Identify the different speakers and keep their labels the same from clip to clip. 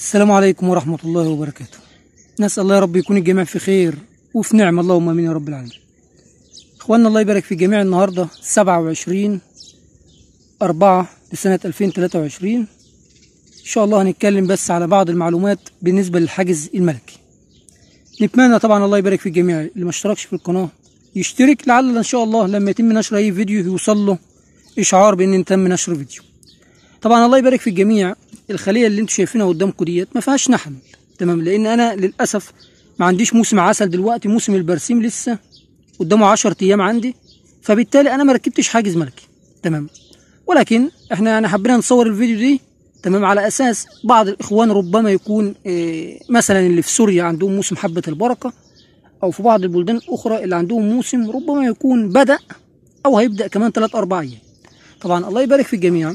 Speaker 1: السلام عليكم ورحمة الله وبركاته نسأل الله يا رب يكون الجميع في خير وفي نعم اللهم امين يا رب العالمين اخواننا الله يبارك في الجميع النهاردة 27 4 لسنة 2023 ان شاء الله هنتكلم بس على بعض المعلومات بالنسبة للحجز الملكي نتمنى طبعا الله يبارك في الجميع اللي ما اشتركش في القناة يشترك لعل ان شاء الله لما يتم نشر اي فيديو يوصل له اشعار بان تم نشر فيديو طبعا الله يبارك في الجميع الخليه اللي انتم شايفينها قدامكم ديت ما فيهاش نحل تمام لان انا للاسف ما عنديش موسم عسل دلوقتي موسم البرسيم لسه قدامه 10 ايام عندي فبالتالي انا ما ركبتش حاجز ملكي تمام ولكن احنا يعني حبينا نصور الفيديو دي تمام على اساس بعض الاخوان ربما يكون إيه مثلا اللي في سوريا عندهم موسم حبه البركه او في بعض البلدان الاخرى اللي عندهم موسم ربما يكون بدا او هيبدا كمان 3 4 ايام طبعا الله يبارك في الجميع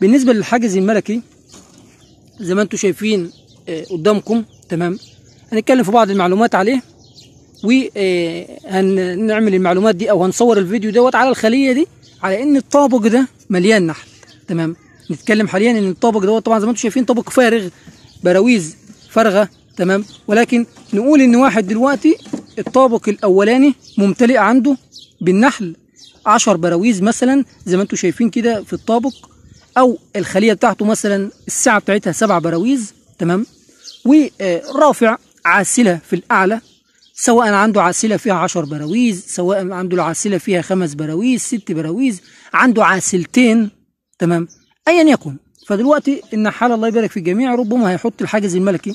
Speaker 1: بالنسبه للحاجز الملكي زي ما انتم شايفين آه، قدامكم تمام هنتكلم في بعض المعلومات عليه وهنعمل آه، المعلومات دي او هنصور الفيديو دوت على الخليه دي على ان الطابق ده مليان نحل تمام نتكلم حاليا ان الطابق دوت طبعا زي ما انتم شايفين طابق فارغ براويز فارغه تمام ولكن نقول ان واحد دلوقتي الطابق الاولاني ممتلئ عنده بالنحل 10 براويز مثلا زي ما انتم شايفين كده في الطابق او الخليه بتاعته مثلا السعه بتاعتها سبع براويز تمام ورافع عاسله في الاعلى سواء عنده عاسله فيها 10 براويز سواء عنده العاسله فيها خمس براويز ست براويز عنده عاسلتين تمام ايا يكن فدلوقتي النحال الله يبارك في الجميع ربما هيحط الحاجز الملكي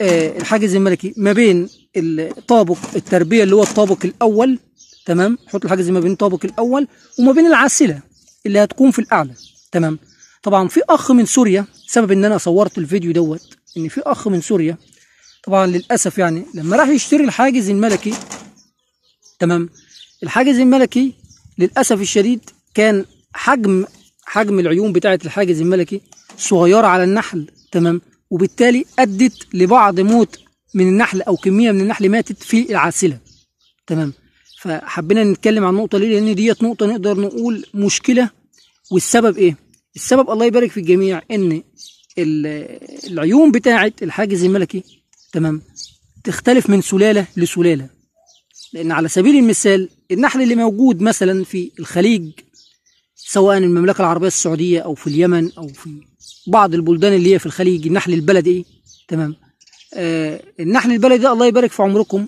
Speaker 1: آه الحاجز الملكي ما بين الطابق التربيه اللي هو الطابق الاول تمام حط الحاجز ما بين الطابق الاول وما بين العاسله اللي هتكون في الاعلى تمام طبعا في اخ من سوريا سبب ان انا صورت الفيديو دوت ان في اخ من سوريا طبعا للاسف يعني لما راح يشتري الحاجز الملكي تمام الحاجز الملكي للاسف الشديد كان حجم حجم العيون بتاعه الحاجز الملكي صغيره على النحل تمام وبالتالي ادت لبعض موت من النحل او كميه من النحل ماتت في العاسله تمام فحبينا نتكلم عن النقطه دي لان ديت نقطه نقدر نقول مشكله والسبب ايه السبب الله يبارك في الجميع ان العيون بتاعت الحاجز الملكي تمام تختلف من سلاله لسلاله لان على سبيل المثال النحل اللي موجود مثلا في الخليج سواء المملكه العربيه السعوديه او في اليمن او في بعض البلدان اللي هي في الخليج النحل البلدي ايه تمام آه النحل البلدي ده الله يبارك في عمركم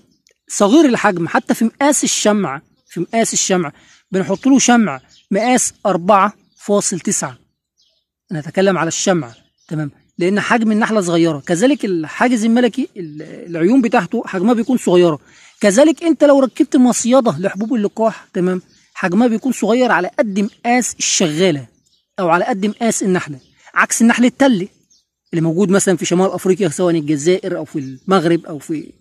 Speaker 1: صغير الحجم حتى في مقاس الشمع في مقاس الشمع بنحط له شمع مقاس أربعة فاصل تسعة أنا أتكلم على الشمع تمام لأن حجم النحلة صغيرة كذلك الحاجز الملكي العيون بتاعته حجمها بيكون صغيرة كذلك أنت لو ركبت مصيدة لحبوب اللقاح تمام حجمها بيكون صغير على قد مقاس الشغالة أو على قد مقاس النحلة عكس النحل التلي اللي موجود مثلا في شمال أفريقيا سواء الجزائر أو في المغرب أو في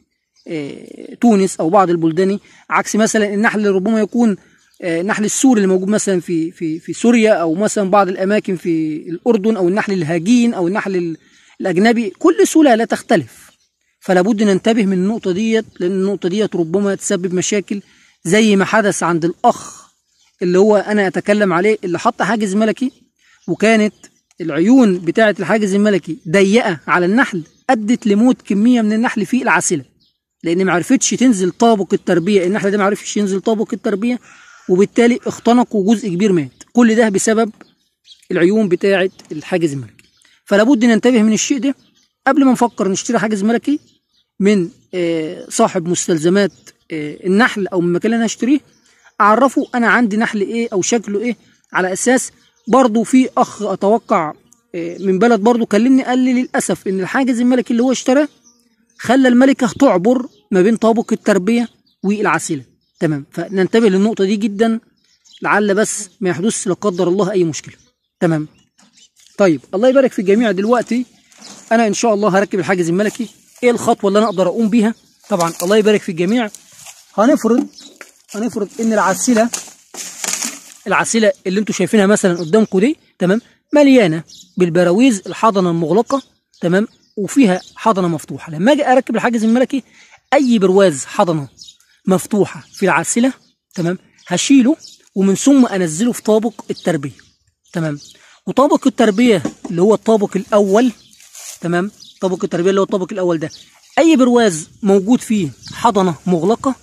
Speaker 1: آه، تونس أو بعض البلدان عكس مثلا النحل اللي ربما يكون النحل آه، السوري اللي موجود مثلا في في في سوريا او مثلا بعض الاماكن في الاردن او النحل الهجين او النحل الاجنبي كل سلالة لا تختلف فلا بد ننتبه من النقطه ديت لان النقطه ديت ربما تسبب مشاكل زي ما حدث عند الاخ اللي هو انا اتكلم عليه اللي حط حاجز ملكي وكانت العيون بتاعه الحاجز الملكي ضيقه على النحل ادت لموت كميه من النحل في العسله لان ما عرفتش تنزل طابق التربيه النحل ده ما عرفش ينزل طابق التربيه وبالتالي اختنقوا وجزء كبير مات كل ده بسبب العيون بتاعة الحاجز الملكي فلابد ننتبه من الشيء ده قبل ما نفكر نشتري حاجز ملكي من آه، صاحب مستلزمات آه، النحل او من المكان اللي انا هشتريه اعرفه انا عندي نحل ايه او شكله ايه على اساس برضه في اخ اتوقع آه، من بلد برضه كلمني قال لي للاسف ان الحاجز الملكي اللي هو اشتراه خلى الملكه تعبر ما بين طابق التربيه والعسيله تمام فننتبه للنقطة دي جدا لعل بس ما يحدث لا قدر الله أي مشكلة تمام طيب الله يبارك في الجميع دلوقتي أنا إن شاء الله هركب الحاجز الملكي إيه الخطوة اللي أنا أقدر أقوم بيها طبعا الله يبارك في الجميع هنفرض هنفرض إن العسلة العسلة اللي أنتم شايفينها مثلا قدامكم دي تمام مليانة بالبراويز الحضنة المغلقة تمام وفيها حضنة مفتوحة لما أجي أركب الحاجز الملكي أي برواز حضنة مفتوحه في العسله تمام هشيله ومن ثم انزله في طابق التربيه تمام وطابق التربيه اللي هو الطابق الاول تمام طابق التربيه اللي هو الطابق الاول ده اي برواز موجود فيه حضنه مغلقه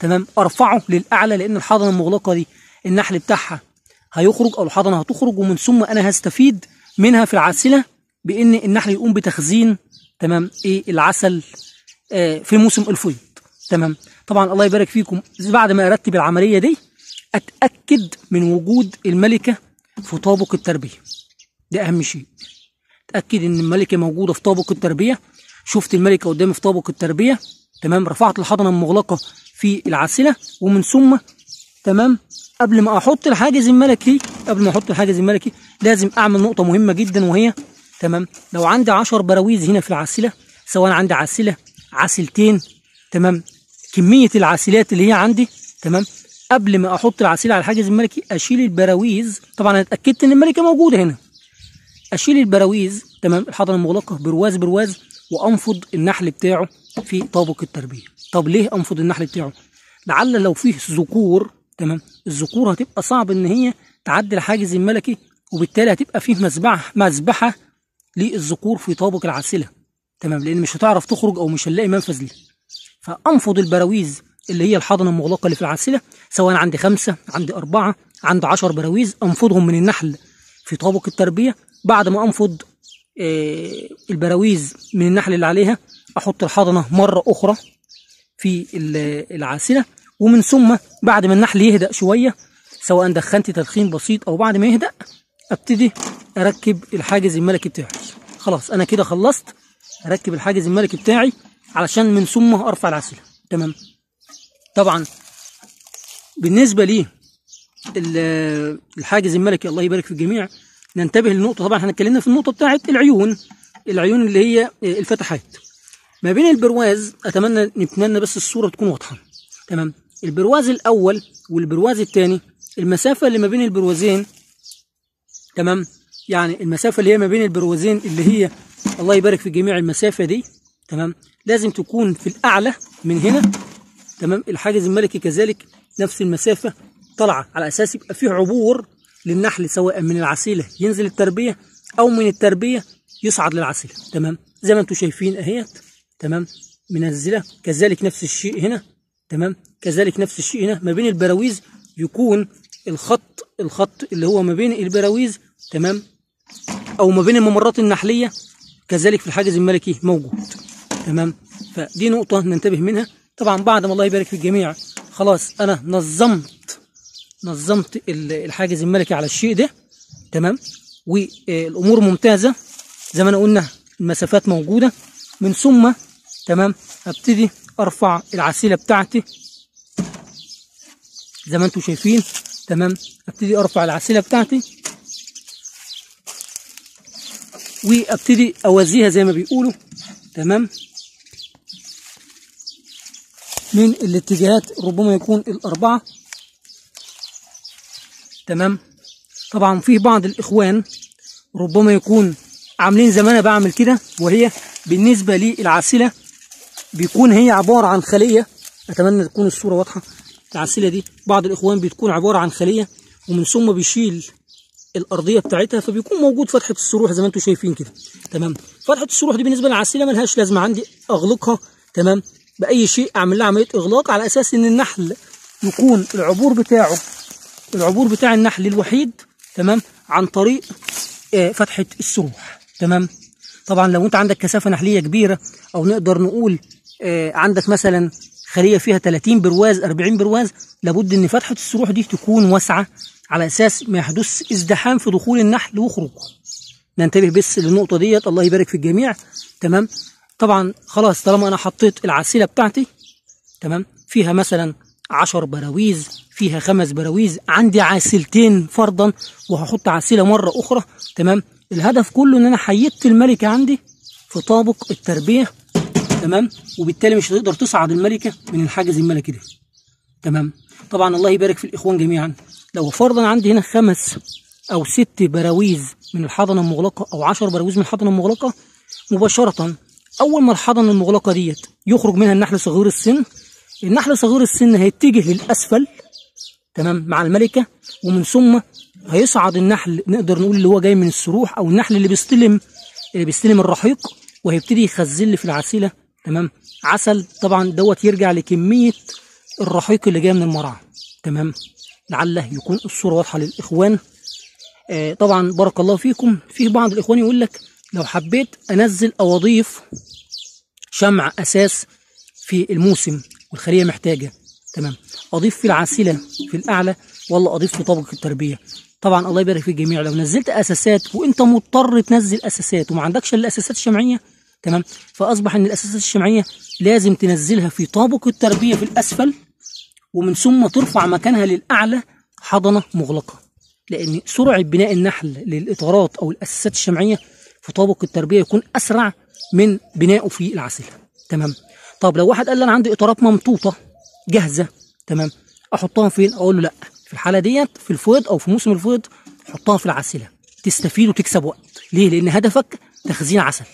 Speaker 1: تمام ارفعه للاعلى لان الحضنه المغلقه دي النحل بتاعها هيخرج او الحضنه هتخرج ومن ثم انا هستفيد منها في العسله بان النحل يقوم بتخزين تمام ايه العسل آه في موسم الفيض تمام طبعا الله يبارك فيكم بعد ما ارتب العمليه دي اتاكد من وجود الملكه في طابق التربيه ده اهم شيء اتاكد ان الملكه موجوده في طابق التربيه شفت الملكه قدامي في طابق التربيه تمام رفعت الحضنه المغلقه في العسله ومن ثم تمام قبل ما احط الحاجز الملكي قبل ما احط الحاجز الملكي لازم اعمل نقطه مهمه جدا وهي تمام لو عندي 10 براويز هنا في العسله سواء عندي عسله عسلتين تمام كميه العسيلات اللي هي عندي تمام قبل ما احط العسيل على الحاجز الملكي اشيل البراويز طبعا انا اتاكدت ان الملكه موجوده هنا اشيل البراويز تمام الحضنه المغلقه برواز برواز وانفض النحل بتاعه في طابق التربيه طب ليه انفض النحل بتاعه لعل لو فيه ذكور تمام الذكور هتبقى صعب ان هي تعدي الحاجز الملكي وبالتالي هتبقى فيه مذبحه مذبحه للذكور في طابق العسله تمام لان مش هتعرف تخرج او مش هنلاقي منفذ ليه فأنفض البراويز اللي هي الحضنه المغلقة اللي في العسلة سواء عندي خمسة عندي أربعة عندي 10 براويز أنفضهم من النحل في طابق التربية بعد ما أنفض آه، البراويز من النحل اللي عليها أحط الحضنه مرة أخرى في العسلة ومن ثم بعد ما النحل يهدأ شوية سواء دخنت تدخين بسيط أو بعد ما يهدأ أبتدي أركب الحاجز الملكي بتاعي خلاص أنا كده خلصت أركب الحاجز الملكي بتاعي علشان من ثم ارفع العسل تمام طبعا بالنسبه لي الحاجز الملكي الله يبارك في الجميع ننتبه للنقطه طبعا احنا اتكلمنا في النقطه بتاعه العيون العيون اللي هي الفتحات ما بين البرواز اتمنى نتمنى بس الصوره تكون واضحه تمام البرواز الاول والبرواز الثاني المسافه اللي ما بين البروازين تمام يعني المسافه اللي هي ما بين البروازين اللي هي الله يبارك في الجميع المسافه دي تمام لازم تكون في الاعلى من هنا تمام الحاجز الملكي كذلك نفس المسافه طالعه على اساس يبقى فيه عبور للنحل سواء من العسيله ينزل التربيه او من التربيه يصعد للعسيله تمام زي ما انتم شايفين اهيت تمام منزله كذلك نفس الشيء هنا تمام كذلك نفس الشيء هنا ما بين البراويز يكون الخط الخط اللي هو ما بين البراويز تمام او ما بين الممرات النحليه كذلك في الحاجز الملكي موجود تمام فدي نقطة ننتبه منها طبعا بعد ما الله يبارك في الجميع خلاص أنا نظمت نظمت الحاجز الملكي على الشيء ده تمام والأمور ممتازة زي ما أنا قلنا المسافات موجودة من ثم تمام أبتدي أرفع العسيلة بتاعتي زي ما أنتم شايفين تمام أبتدي أرفع العسيلة بتاعتي وابتدي اوازيها زي ما بيقولوا تمام من الاتجاهات ربما يكون الأربعة تمام طبعا في بعض الإخوان ربما يكون عاملين زي ما أنا بعمل كده وهي بالنسبة للعسلة بيكون هي عبارة عن خلية أتمنى تكون الصورة واضحة العسلة دي بعض الإخوان بتكون عبارة عن خلية ومن ثم بيشيل الارضيه بتاعتها فبيكون موجود فتحه الصروح زي ما انتم شايفين كده تمام فتحه الصروح دي بالنسبه للعسلة ملهاش لازمه عندي اغلقها تمام باي شيء اعمل له عمليه اغلاق على اساس ان النحل يكون العبور بتاعه العبور بتاع النحل الوحيد تمام عن طريق آه، فتحه السروح تمام طبعا لو انت عندك كثافه نحليه كبيره او نقدر نقول آه، عندك مثلا خليه فيها 30 برواز 40 برواز لابد ان فتحه السروح دي تكون واسعه على اساس ما يحدث ازدحام في دخول النحل وخروجه ننتبه بس للنقطه ديت الله يبارك في الجميع تمام طبعا خلاص طالما انا حطيت العسيله بتاعتي تمام فيها مثلا 10 براويز فيها خمس براويز عندي عسيلتين فرضا وهحط عسيله مره اخرى تمام الهدف كله ان انا حيدت الملكه عندي في طابق التربيه تمام وبالتالي مش هتقدر تصعد الملكه من الحاجز الملكي ده تمام طبعا الله يبارك في الاخوان جميعا لو فرضا عندي هنا خمس او ست براويز من الحضنه المغلقه او 10 براويز من الحضنه المغلقه مباشره اول ما الحضن المغلقه ديت يخرج منها النحل صغير السن النحل صغير السن هيتجه للاسفل تمام مع الملكه ومن ثم هيصعد النحل نقدر نقول اللي هو جاي من السروح او النحل اللي بيستلم اللي بيستلم الرحيق وهيبتدي يخزن في العسيله تمام عسل طبعا دوت يرجع لكميه الرحيق اللي جاي من المرعى تمام لعله يكون الصوره واضحه للاخوان آه طبعا بارك الله فيكم في بعض الاخوان يقول لك لو حبيت انزل او اضيف شمع اساس في الموسم والخليه محتاجه تمام اضيف في العسيله في الاعلى ولا اضيف في طبق التربيه طبعا الله يبارك في الجميع لو نزلت اساسات وانت مضطر تنزل اساسات وما عندكش الا اساسات الشمعيه تمام فاصبح ان الاساسات الشمعيه لازم تنزلها في طابق التربيه في الاسفل ومن ثم ترفع مكانها للاعلى حضنه مغلقه لان سرعه بناء النحل للاطارات او الاساسات الشمعيه تطابق التربية يكون أسرع من بنائه في العسل تمام طب لو واحد قال لي أنا عندي إطارات ممطوطة جاهزة تمام أحطها فين أقول له لأ في الحالة ديت في الفيض أو في موسم الفيض حطها في العسلة تستفيد وتكسب وقت ليه لأن هدفك تخزين عسل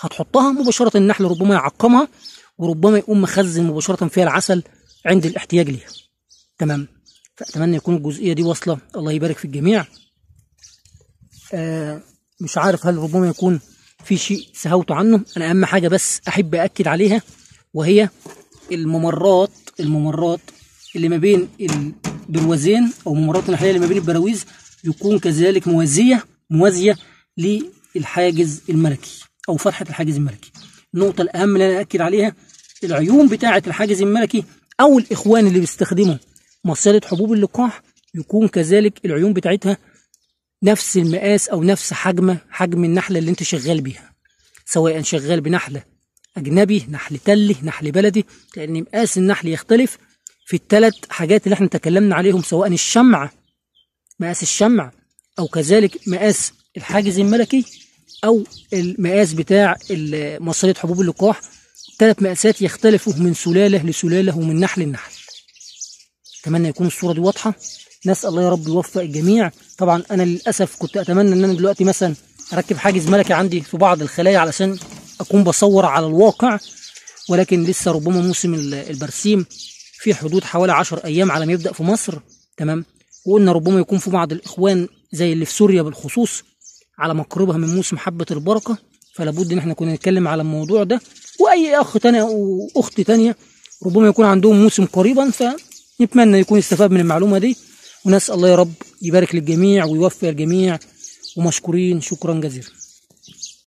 Speaker 1: هتحطها مباشرة النحل ربما يعقمها وربما يقوم مخزن مباشرة فيها العسل عند الاحتياج ليها تمام فأتمنى يكون الجزئية دي واصلة الله يبارك في الجميع آه مش عارف هل ربما يكون في شيء سهوت عنه انا اهم حاجه بس احب اكد عليها وهي الممرات الممرات اللي ما بين البروازين او ممرات الناحيه اللي ما بين البراويز يكون كذلك موازيه موازيه للحاجز الملكي او فرحه الحاجز الملكي النقطه الاهم اللي انا اكد عليها العيون بتاعه الحاجز الملكي او الاخوان اللي بيستخدموا مصاله حبوب اللقاح يكون كذلك العيون بتاعتها نفس المقاس او نفس حجم حجم النحله اللي انت شغال بيها سواء شغال بنحله اجنبي نحل تلي نحل بلدي لان مقاس النحل يختلف في الثلاث حاجات اللي احنا تكلمنا عليهم سواء الشمع مقاس الشمع او كذلك مقاس الحاجز الملكي او المقاس بتاع مصريه حبوب اللقاح ثلاث مقاسات يختلفوا من سلاله لسلاله ومن نحل لنحل اتمنى يكون الصوره دي واضحه نسال الله يا رب يوفق الجميع طبعا انا للاسف كنت اتمنى ان انا دلوقتي مثلا اركب حاجز ملكي عندي في بعض الخلايا علشان اكون بصور على الواقع ولكن لسه ربما موسم البرسيم في حدود حوالي 10 ايام على ما يبدا في مصر تمام وقلنا ربما يكون في بعض الاخوان زي اللي في سوريا بالخصوص على مقربها من موسم حبه البركه فلا بد ان احنا كنا نتكلم على الموضوع ده واي اخ تاني او اخت تانيه ربما يكون عندهم موسم قريبا فنتمنى يكون استفاد من المعلومه دي ونسأل الله يا رب يبارك للجميع ويوفق الجميع ومشكورين شكرا جزيلا